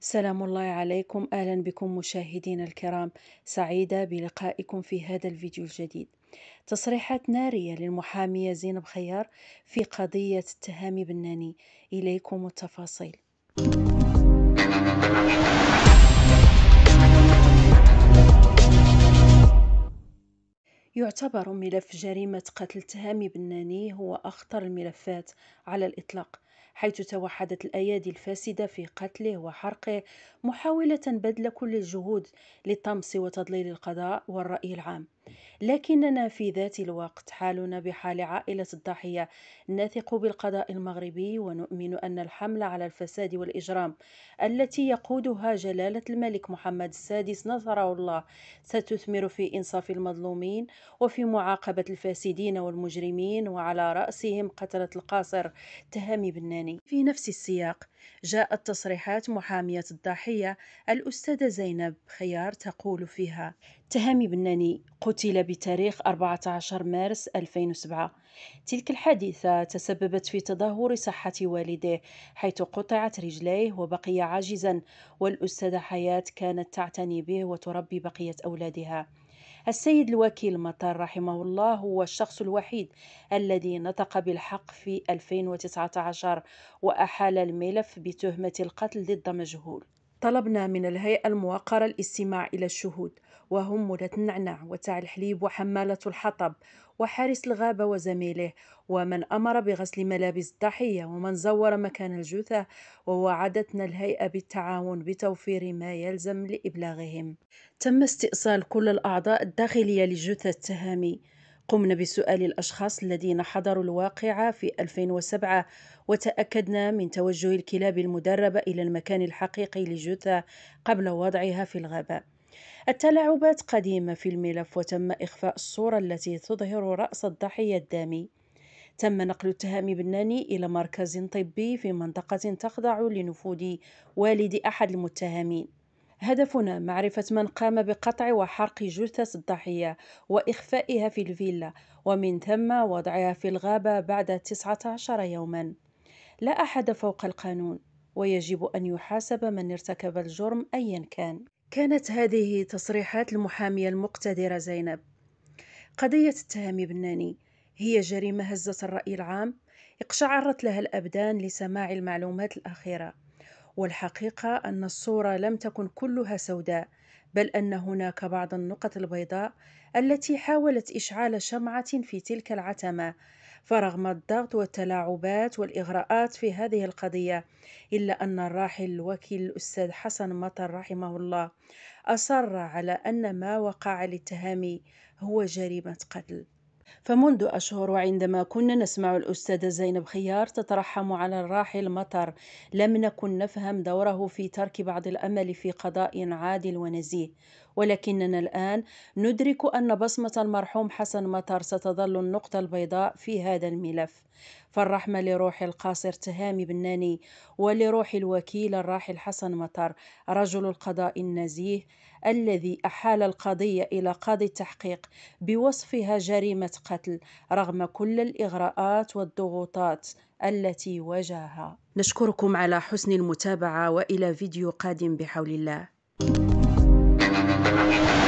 سلام الله عليكم اهلا بكم مشاهدينا الكرام سعيده بلقائكم في هذا الفيديو الجديد تصريحات ناريه للمحاميه زينب خيار في قضيه التهامي بناني اليكم التفاصيل يعتبر ملف جريمة قتل تهامي بناني هو أخطر الملفات على الإطلاق حيث توحدت الأيادي الفاسدة في قتله وحرقه محاولة بذل كل الجهود لطمس وتضليل القضاء والرأي العام لكننا في ذات الوقت حالنا بحال عائلة الضحية نثق بالقضاء المغربي ونؤمن أن الحملة على الفساد والإجرام التي يقودها جلالة الملك محمد السادس نصره الله ستثمر في إنصاف المظلومين وفي معاقبة الفاسدين والمجرمين وعلى رأسهم قتلة القاصر تهامي بناني في نفس السياق جاءت تصريحات محامية الضحية الأستاذة زينب خيار تقول فيها تهامي بناني قتل بتاريخ 14 مارس 2007 تلك الحادثة تسببت في تدهور صحة والده حيث قطعت رجليه وبقي عاجزا والأستاذة حياة كانت تعتني به وتربي بقية أولادها السيد الوكيل مطر رحمه الله هو الشخص الوحيد الذي نطق بالحق في 2019 وأحال الملف بتهمة القتل ضد مجهول طلبنا من الهيئة الموقرة الاستماع إلى الشهود وهم مولات النعناع وتاع الحليب وحمالة الحطب وحارس الغابة وزميله ومن أمر بغسل ملابس الضحية ومن زور مكان الجثة ووعدتنا الهيئة بالتعاون بتوفير ما يلزم لإبلاغهم تم استئصال كل الأعضاء الداخلية لجثة التهامي قمنا بسؤال الأشخاص الذين حضروا الواقعة في 2007 وتأكدنا من توجه الكلاب المدربة إلى المكان الحقيقي لجثة قبل وضعها في الغابة. التلاعبات قديمة في الملف وتم إخفاء الصورة التي تظهر رأس الضحية الدامي. تم نقل التهامي بناني إلى مركز طبي في منطقة تخضع لنفوذ والد أحد المتهمين. هدفنا معرفة من قام بقطع وحرق جثث الضحية وإخفائها في الفيلا ومن ثم وضعها في الغابة بعد 19 يوما لا أحد فوق القانون ويجب أن يحاسب من ارتكب الجرم أيا كان كانت هذه تصريحات المحامية المقتدرة زينب قضية التهامي بناني هي جريمة هزت الرأي العام اقشعرت لها الأبدان لسماع المعلومات الأخيرة والحقيقة أن الصورة لم تكن كلها سوداء بل أن هناك بعض النقط البيضاء التي حاولت إشعال شمعة في تلك العتمة فرغم الضغط والتلاعبات والإغراءات في هذه القضية إلا أن الراحل الوكيل الأستاذ حسن مطر رحمه الله أصر على أن ما وقع للتهامي هو جريمة قتل فمنذ أشهر وعندما كنا نسمع الأستاذة زينب خيار تترحم على الراحل مطر لم نكن نفهم دوره في ترك بعض الأمل في قضاء عادل ونزيه ولكننا الآن ندرك أن بصمة المرحوم حسن مطر ستظل النقطة البيضاء في هذا الملف فالرحمة لروح القاصر تهامي بناني ولروح الوكيل الراحل حسن مطر رجل القضاء النزيه الذي أحال القضية إلى قاضي التحقيق بوصفها جريمة قتل رغم كل الإغراءات والضغوطات التي واجهها نشكركم على حسن المتابعة وإلى فيديو قادم بحول الله